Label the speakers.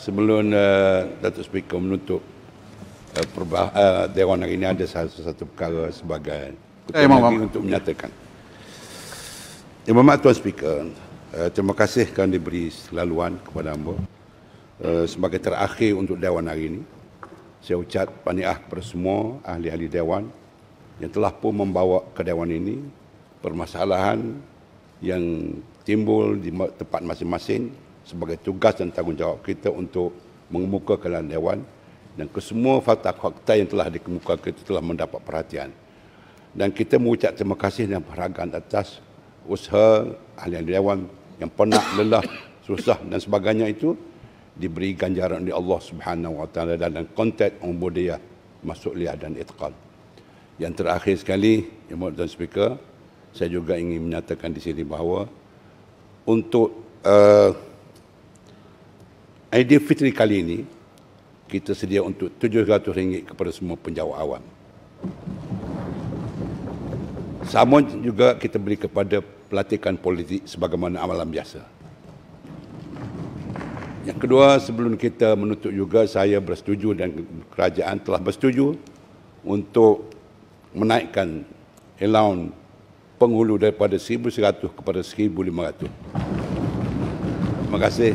Speaker 1: sebelum uh, Datuk Speaker menutup uh, eh, perba- uh, eh, Dewan hari ini ada satu, satu perkara sebagai Ketua eh, Negeri untuk menyatakan. Yang eh, Tuan Speaker, uh, terima kasih kerana diberi laluan kepada hamba uh, sebagai terakhir untuk Dewan hari ini. Saya ucap paniah kepada semua ahli-ahli Dewan yang telah pun membawa ke Dewan ini permasalahan yang timbul di tempat masing-masing sebagai tugas dan tanggungjawab kita untuk mengemukakan Dewan dan kesemua fakta-fakta yang telah dikemukakan itu telah mendapat perhatian. Dan kita mengucap terima kasih dan perhargaan atas usaha ahli Dewan yang penat, lelah, susah dan sebagainya itu diberi ganjaran oleh Allah Subhanahu Wa Taala dan dalam konteks masuk masuliah dan itqal. Yang terakhir sekali, Yang mohon Tuan Speaker, saya juga ingin menyatakan di sini bahawa untuk uh, Fitri kali ini kita sedia untuk RM700 kepada semua penjawat awam. Sama juga kita beri kepada pelatihan politik sebagaimana amalan biasa. Yang kedua, sebelum kita menutup juga, saya bersetuju dan kerajaan telah bersetuju untuk menaikkan allowance penghulu daripada RM1,100 kepada RM1,500. Terima kasih.